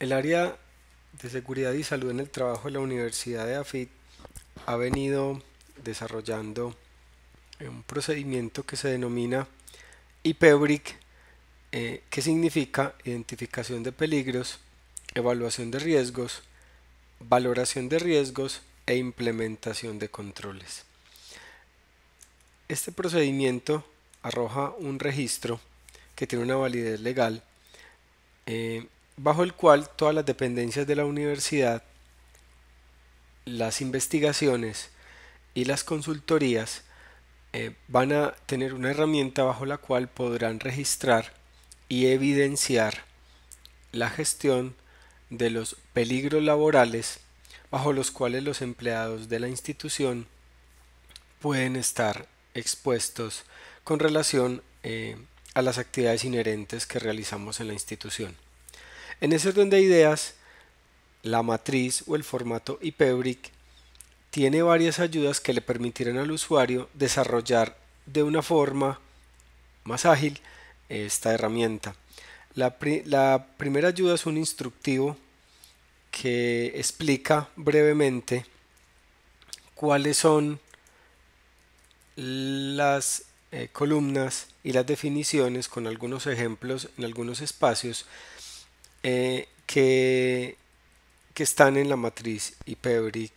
El área de seguridad y salud en el trabajo de la Universidad de AFIT ha venido desarrollando un procedimiento que se denomina IPEBRIC, eh, que significa identificación de peligros, evaluación de riesgos, valoración de riesgos e implementación de controles. Este procedimiento arroja un registro que tiene una validez legal eh, bajo el cual todas las dependencias de la universidad, las investigaciones y las consultorías eh, van a tener una herramienta bajo la cual podrán registrar y evidenciar la gestión de los peligros laborales bajo los cuales los empleados de la institución pueden estar expuestos con relación eh, a las actividades inherentes que realizamos en la institución. En ese orden de ideas, la matriz o el formato IPbrick tiene varias ayudas que le permitirán al usuario desarrollar de una forma más ágil esta herramienta. La, primera ayuda es un instructivo que explica brevemente cuáles son las eh, columnas y las definiciones con algunos ejemplos en algunos espacios eh, que, están en la matriz IPbrick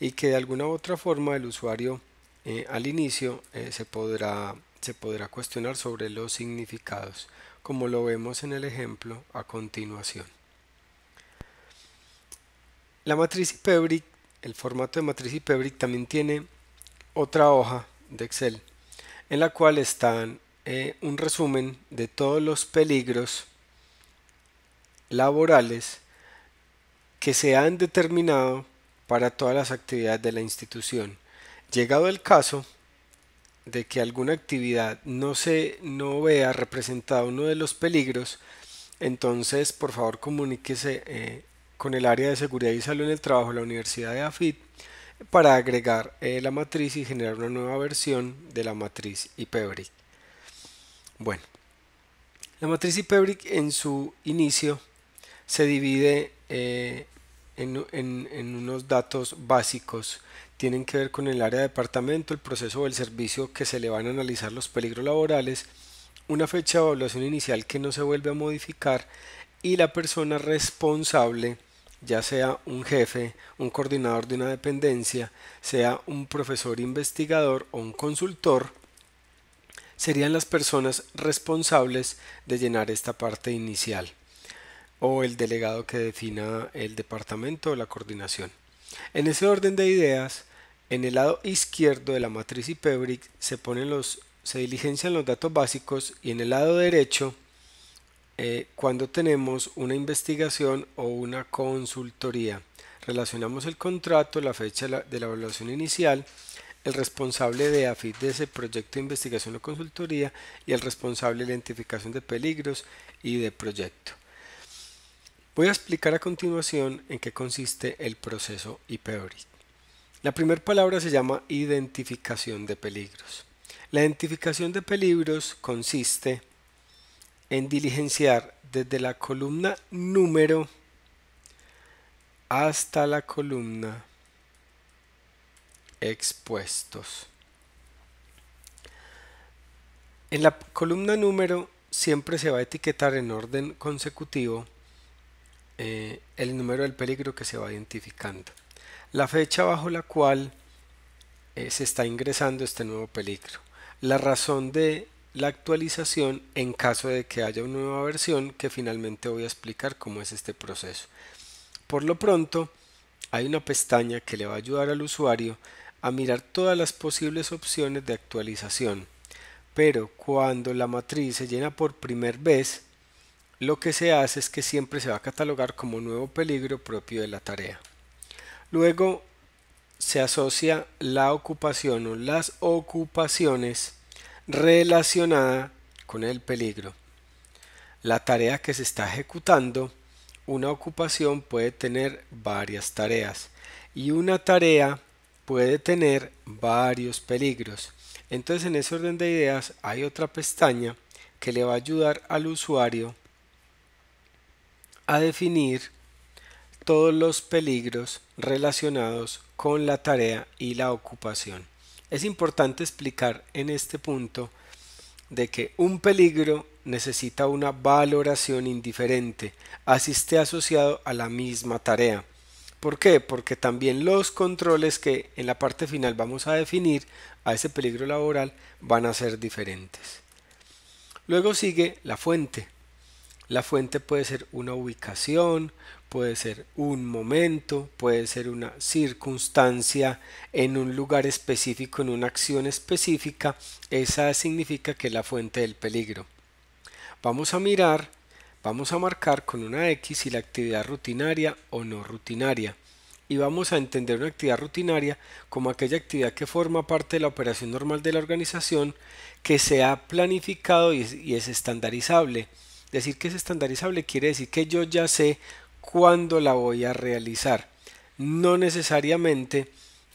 y que de alguna u otra forma el usuario eh, al inicio eh, se, podrá, se podrá cuestionar sobre los significados, como lo vemos en el ejemplo a continuación. La matriz IPbrick, el formato de matriz IPbrick también tiene otra hoja de Excel en la cual están un resumen de todos los peligros laborales que se han determinado para todas las actividades de la institución. Llegado el caso de que alguna actividad no se no vea representado uno de los peligros, entonces por favor comuníquese eh, con el área de seguridad y salud en el trabajo de la Universidad de AFIT para agregar eh, la matriz y generar una nueva versión de la matriz IPEBRIC. Bueno, la matriz IPEBRIC en su inicio se divide eh, en, en, unos datos básicos. Tienen que ver con el área de departamento, el proceso o el servicio que se le van a analizar los peligros laborales, una fecha de evaluación inicial que no se vuelve a modificar y la persona responsable, ya sea un jefe, un coordinador de una dependencia, sea un profesor investigador o un consultor, serían las personas responsables de llenar esta parte inicial o el delegado que defina el departamento o la coordinación. En ese orden de ideas, en el lado izquierdo de la matriz IPEBRIC se, se diligencian los datos básicos y en el lado derecho, eh, cuando tenemos una investigación o una consultoría, relacionamos el contrato, la fecha de la evaluación inicial, el responsable de AFID de ese proyecto de investigación o consultoría y el responsable de identificación de peligros y de proyecto. Voy a explicar a continuación en qué consiste el proceso IPEORIT. La primera palabra se llama identificación de peligros. La identificación de peligros consiste en diligenciar desde la columna número hasta la columna expuestos. En la columna número siempre se va a etiquetar en orden consecutivo eh, el número del peligro que se va identificando, la fecha bajo la cual eh, se está ingresando este nuevo peligro, la razón de la actualización en caso de que haya una nueva versión que finalmente voy a explicar cómo es este proceso. Por lo pronto, hay una pestaña que le va a ayudar al usuario a mirar todas las posibles opciones de actualización. Pero cuando la matriz se llena por primera vez, lo que se hace es que siempre se va a catalogar como nuevo peligro propio de la tarea. Luego se asocia la ocupación o las ocupaciones relacionada con el peligro. La tarea que se está ejecutando, una ocupación puede tener varias tareas y una tarea puede tener varios peligros. Entonces en ese orden de ideas hay otra pestaña que le va a ayudar al usuario a definir todos los peligros relacionados con la tarea y la ocupación. Es importante explicar en este punto de que un peligro necesita una valoración indiferente, así esté asociado a la misma tarea. ¿Por qué? Porque también los controles que en la parte final vamos a definir a ese peligro laboral van a ser diferentes. Luego sigue la fuente, la fuente puede ser una ubicación, puede ser un momento, puede ser una circunstancia en un lugar específico, en una acción específica. Esa significa que es la fuente del peligro. Vamos a mirar, vamos a marcar con una X si la actividad rutinaria o no rutinaria. Y vamos a entender una actividad rutinaria como aquella actividad que forma parte de la operación normal de la organización que se ha planificado y es estandarizable Decir que es estandarizable quiere decir que yo ya sé cuándo la voy a realizar. No necesariamente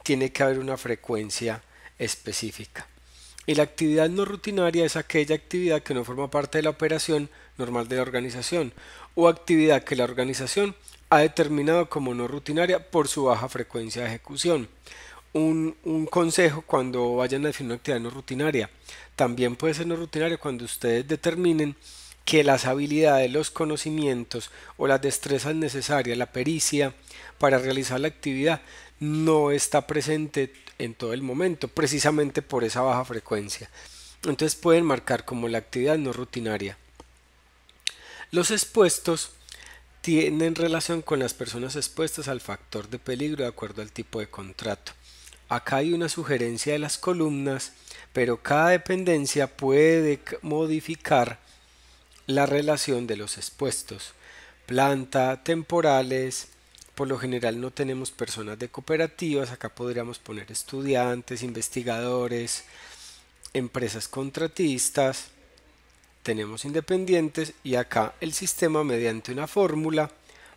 tiene que haber una frecuencia específica. Y la actividad no rutinaria es aquella actividad que no forma parte de la operación normal de la organización o actividad que la organización ha determinado como no rutinaria por su baja frecuencia de ejecución. Un, consejo cuando vayan a definir una actividad no rutinaria. También puede ser no rutinaria cuando ustedes determinen que las habilidades, los conocimientos o las destrezas necesarias, la pericia para realizar la actividad no está presente en todo el momento, precisamente por esa baja frecuencia. Entonces pueden marcar como la actividad no rutinaria. Los expuestos tienen relación con las personas expuestas al factor de peligro de acuerdo al tipo de contrato. Acá hay una sugerencia de las columnas, pero cada dependencia puede modificar la relación de los expuestos. Planta, temporales, por lo general no tenemos personas de cooperativas, acá podríamos poner estudiantes, investigadores, empresas contratistas, tenemos independientes y acá el sistema mediante una fórmula,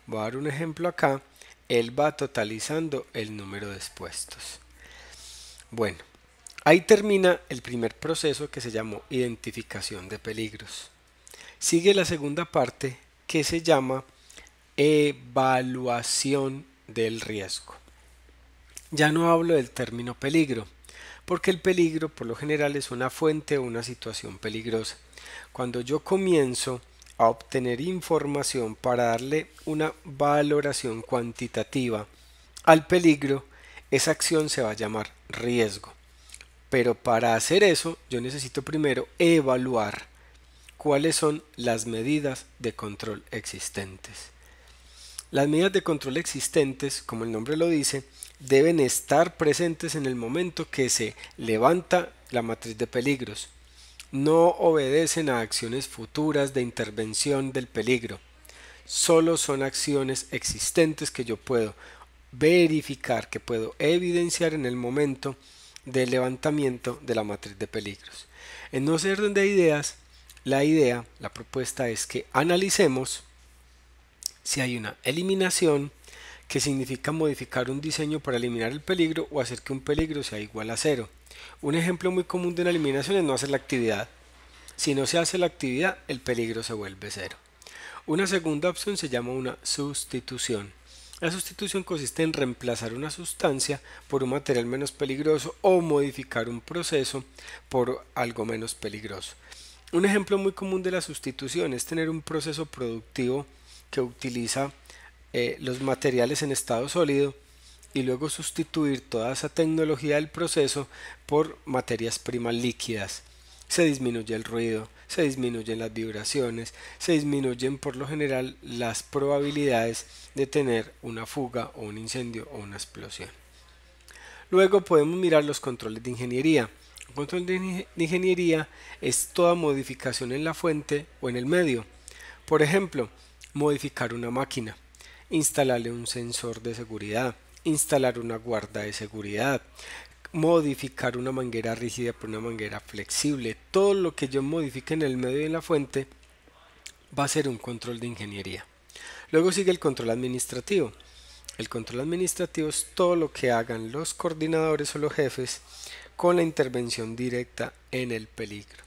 voy a dar un ejemplo acá, él va totalizando el número de expuestos. Bueno, ahí termina el primer proceso que se llamó identificación de peligros. Sigue la segunda parte que se llama evaluación del riesgo. Ya no hablo del término peligro, porque el peligro por lo general es una fuente o una situación peligrosa. Cuando yo comienzo a obtener información para darle una valoración cuantitativa al peligro, esa acción se va a llamar riesgo. Pero para hacer eso yo necesito primero evaluar cuáles son las medidas de control existentes. Las medidas de control existentes, como el nombre lo dice, deben estar presentes en el momento que se levanta la matriz de peligros. No obedecen a acciones futuras de intervención del peligro. Solo son acciones existentes que yo puedo verificar, que puedo evidenciar en el momento del levantamiento de la matriz de peligros. En no ser de ideas, la idea, la propuesta es que analicemos si hay una eliminación que significa modificar un diseño para eliminar el peligro o hacer que un peligro sea igual a cero. Un ejemplo muy común de una eliminación es no hacer la actividad. Si no se hace la actividad, el peligro se vuelve cero. Una segunda opción se llama una sustitución. La sustitución consiste en reemplazar una sustancia por un material menos peligroso o modificar un proceso por algo menos peligroso. Un ejemplo muy común de la sustitución es tener un proceso productivo que utiliza eh, los materiales en estado sólido y luego sustituir toda esa tecnología del proceso por materias primas líquidas. Se disminuye el ruido, se disminuyen las vibraciones, se disminuyen por lo general las probabilidades de tener una fuga o un incendio o una explosión. Luego podemos mirar los controles de ingeniería. Un control de ingeniería es toda modificación en la fuente o en el medio. Por ejemplo, modificar una máquina, instalarle un sensor de seguridad, instalar una guarda de seguridad, modificar una manguera rígida por una manguera flexible. Todo lo que yo modifique en el medio y en la fuente va a ser un control de ingeniería. Luego sigue el control administrativo. El control administrativo es todo lo que hagan los coordinadores o los jefes con la intervención directa en el peligro.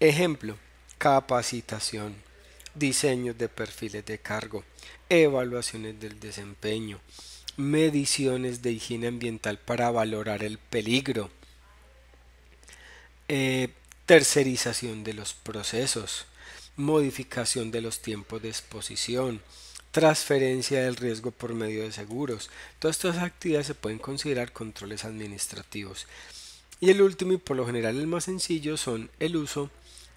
Ejemplo, capacitación, diseños de perfiles de cargo, evaluaciones del desempeño, mediciones de higiene ambiental para valorar el peligro, eh, tercerización de los procesos, modificación de los tiempos de exposición, transferencia del riesgo por medio de seguros. Todas estas actividades se pueden considerar controles administrativos. Y el último y por lo general el más sencillo son el uso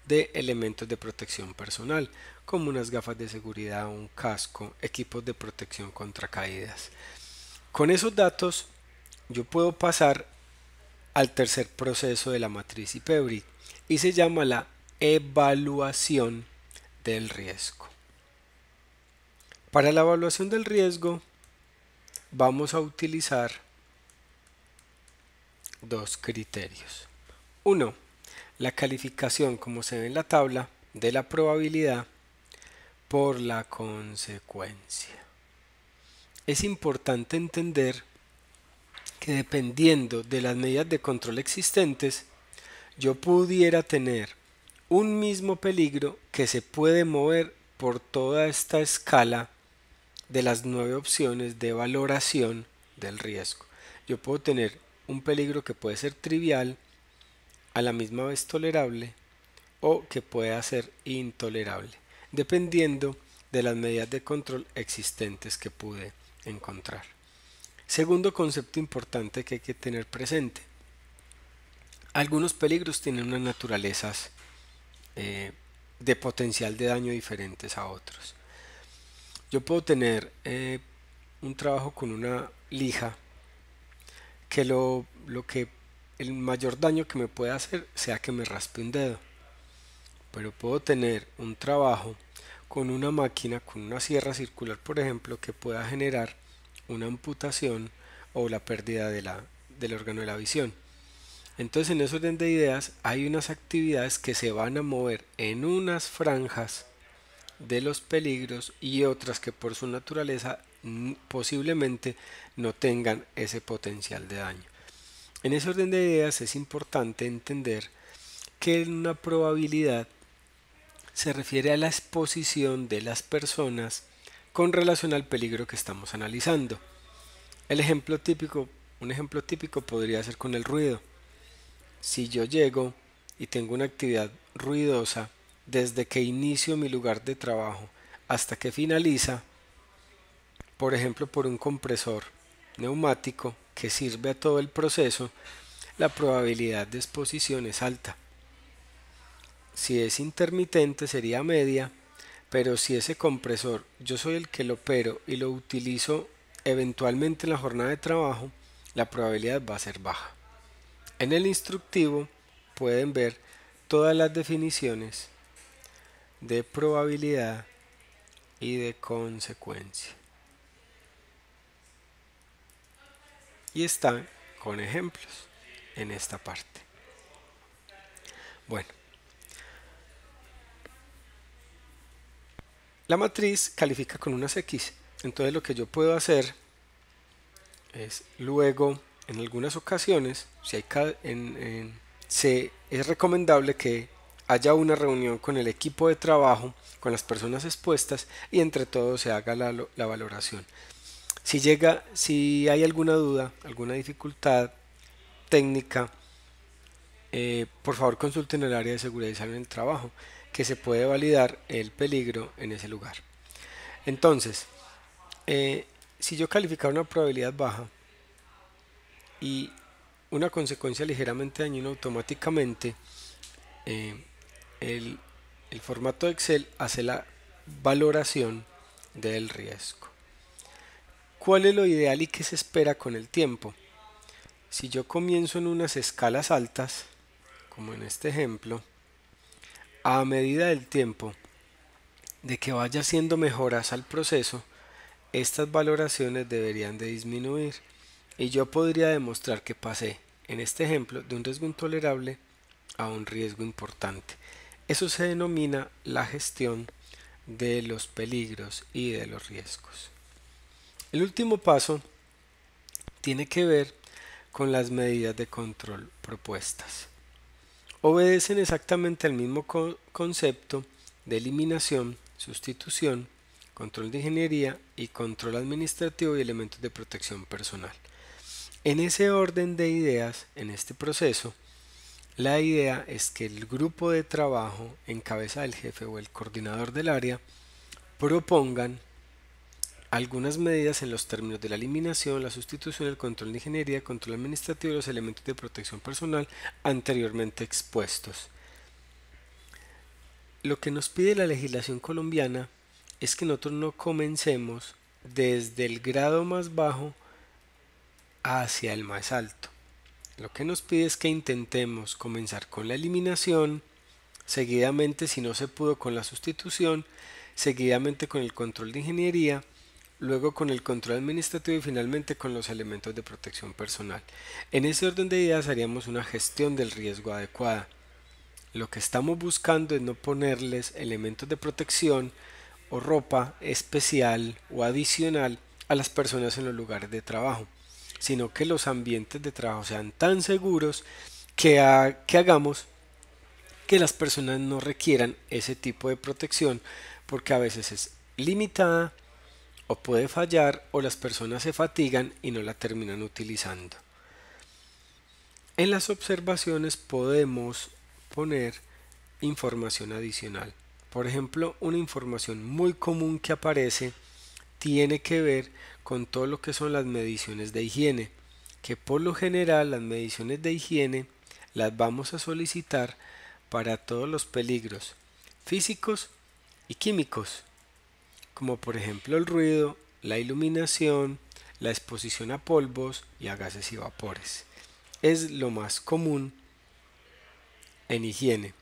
de elementos de protección personal, como unas gafas de seguridad, un casco, equipos de protección contra caídas. Con esos datos yo puedo pasar al tercer proceso de la matriz IPEBRIC y se llama la evaluación del riesgo. Para la evaluación del riesgo vamos a utilizar dos criterios. uno La calificación, como se ve en la tabla, de la probabilidad por la consecuencia. Es importante entender que dependiendo de las medidas de control existentes, yo pudiera tener un mismo peligro que se puede mover por toda esta escala de las nueve opciones de valoración del riesgo. Yo puedo tener un peligro que puede ser trivial, a la misma vez tolerable, o que pueda ser intolerable, dependiendo de las medidas de control existentes que pude encontrar. Segundo concepto importante que hay que tener presente. Algunos peligros tienen unas naturalezas eh, de potencial de daño diferentes a otros. Yo puedo tener eh, un trabajo con una lija que lo, lo que el mayor daño que me puede hacer sea que me raspe un dedo. Pero puedo tener un trabajo con una máquina, con una sierra circular, por ejemplo, que pueda generar una amputación o la pérdida de la, del órgano de la visión. Entonces en ese orden de ideas hay unas actividades que se van a mover en unas franjas de los peligros y otras que por su naturaleza Mm, posiblemente no tengan ese potencial de daño. En ese orden de ideas es importante entender que una probabilidad se refiere a la exposición de las personas con relación al peligro que estamos analizando. El ejemplo típico, un ejemplo típico podría ser con el ruido. Si yo llego y tengo una actividad ruidosa desde que inicio mi lugar de trabajo hasta que finaliza, por ejemplo por un compresor neumático que sirve a todo el proceso, la probabilidad de exposición es alta. Si es intermitente sería media, pero si ese compresor yo soy el que lo opero y lo utilizo eventualmente en la jornada de trabajo, la probabilidad va a ser baja. En el instructivo pueden ver todas las definiciones de probabilidad y de consecuencia. y está con ejemplos en esta parte. Bueno, la matriz califica con unas X, entonces lo que yo puedo hacer es luego, en algunas ocasiones, si hay en, en, se, es recomendable que haya una reunión con el equipo de trabajo, con las personas expuestas y entre todos se haga la, la valoración. Si llega, si hay alguna duda, alguna dificultad técnica, eh, por favor consulten el área de seguridad y salud en el trabajo, que se puede validar el peligro en ese lugar. Entonces, eh, si yo calificar una probabilidad baja y una consecuencia ligeramente dañina automáticamente, eh, el, el formato Excel hace la valoración del riesgo. ¿Cuál es lo ideal y qué se espera con el tiempo? Si yo comienzo en unas escalas altas, como en este ejemplo, a medida del tiempo de que vaya haciendo mejoras al proceso, estas valoraciones deberían de disminuir y yo podría demostrar que pasé, en este ejemplo, de un riesgo intolerable a un riesgo importante. Eso se denomina la gestión de los peligros y de los riesgos. El último paso tiene que ver con las medidas de control propuestas. Obedecen exactamente al mismo concepto de eliminación, sustitución, control de ingeniería y control administrativo y elementos de protección personal. En ese orden de ideas, en este proceso, la idea es que el grupo de trabajo en cabeza del jefe o el coordinador del área propongan algunas medidas en los términos de la eliminación, la sustitución, el control de ingeniería, control administrativo y los elementos de protección personal anteriormente expuestos. Lo que nos pide la legislación colombiana es que nosotros no comencemos desde el grado más bajo hacia el más alto. Lo que nos pide es que intentemos comenzar con la eliminación, seguidamente si no se pudo con la sustitución, seguidamente con el control de ingeniería, luego con el control administrativo y finalmente con los elementos de protección personal. En ese orden de ideas haríamos una gestión del riesgo adecuada. Lo que estamos buscando es no ponerles elementos de protección o ropa especial o adicional a las personas en los lugares de trabajo, sino que los ambientes de trabajo sean tan seguros que, que hagamos que las personas no requieran ese tipo de protección porque a veces es limitada, o puede fallar o las personas se fatigan y no la terminan utilizando. En las observaciones podemos poner información adicional. Por ejemplo, una información muy común que aparece tiene que ver con todo lo que son las mediciones de higiene, que por lo general las mediciones de higiene las vamos a solicitar para todos los peligros físicos y químicos como por ejemplo el ruido, la iluminación, la exposición a polvos y a gases y vapores. Es lo más común en higiene.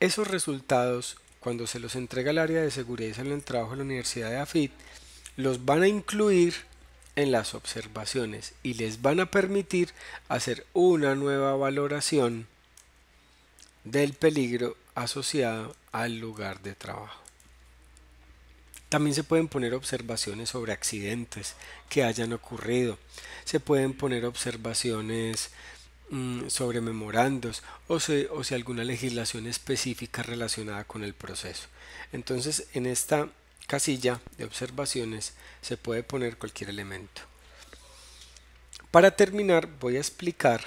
Esos resultados, cuando se los entrega al área de seguridad en el trabajo de la Universidad de AFIT, los van a incluir en las observaciones y les van a permitir hacer una nueva valoración del peligro asociado al lugar de trabajo. También se pueden poner observaciones sobre accidentes que hayan ocurrido. Se pueden poner observaciones mm, sobre memorandos o, o si alguna legislación específica relacionada con el proceso. Entonces, en esta casilla de observaciones se puede poner cualquier elemento. Para terminar, voy a explicar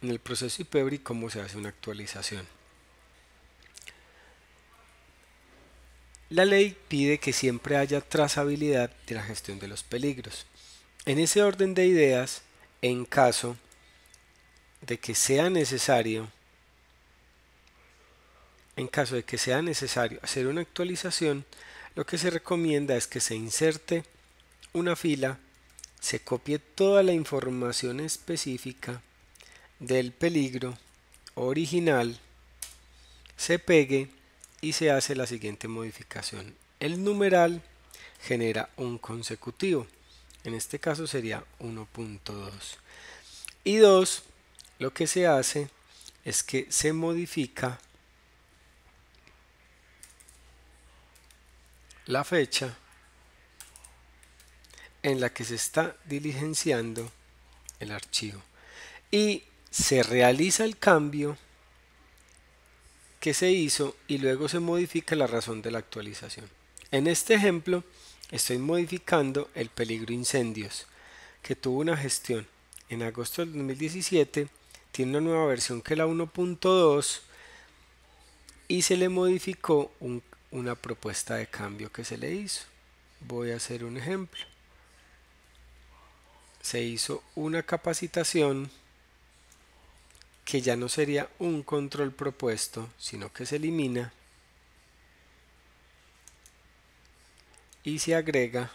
en el proceso IPEBRI cómo se hace una actualización. La ley pide que siempre haya trazabilidad de la gestión de los peligros. En ese orden de ideas, en caso de que sea necesario, en caso de que sea necesario hacer una actualización, lo que se recomienda es que se inserte una fila, se copie toda la información específica del peligro original, se pegue y se hace la siguiente modificación. El numeral genera un consecutivo. En este caso sería 1.2. Y 2, lo que se hace es que se modifica la fecha en la que se está diligenciando el archivo y se realiza el cambio que se hizo y luego se modifica la razón de la actualización. En este ejemplo estoy modificando el peligro incendios, que tuvo una gestión en agosto del 2017, tiene una nueva versión que es la 1.2 y se le modificó una propuesta de cambio que se le hizo. Voy a hacer un ejemplo. Se hizo una capacitación que ya no sería un control propuesto, sino que se elimina y se agrega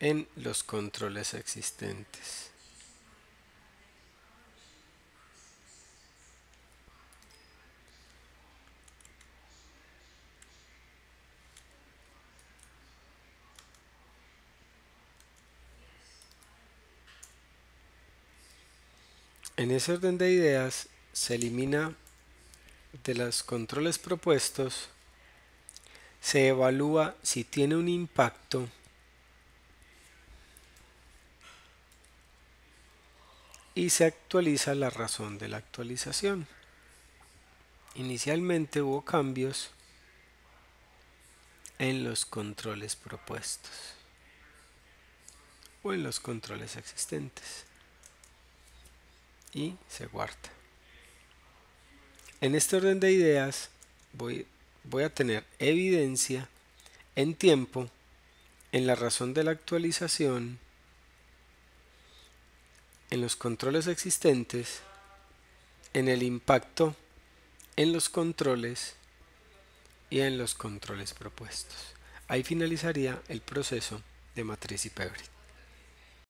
en los controles existentes. En ese orden de ideas se elimina de los controles propuestos, se evalúa si tiene un impacto y se actualiza la razón de la actualización. Inicialmente hubo cambios en los controles propuestos o en los controles existentes y se guarda. En este orden de ideas voy, voy a tener evidencia en tiempo, en la razón de la actualización, en los controles existentes, en el impacto, en los controles y en los controles propuestos. Ahí finalizaría el proceso de matriz y Pebrit.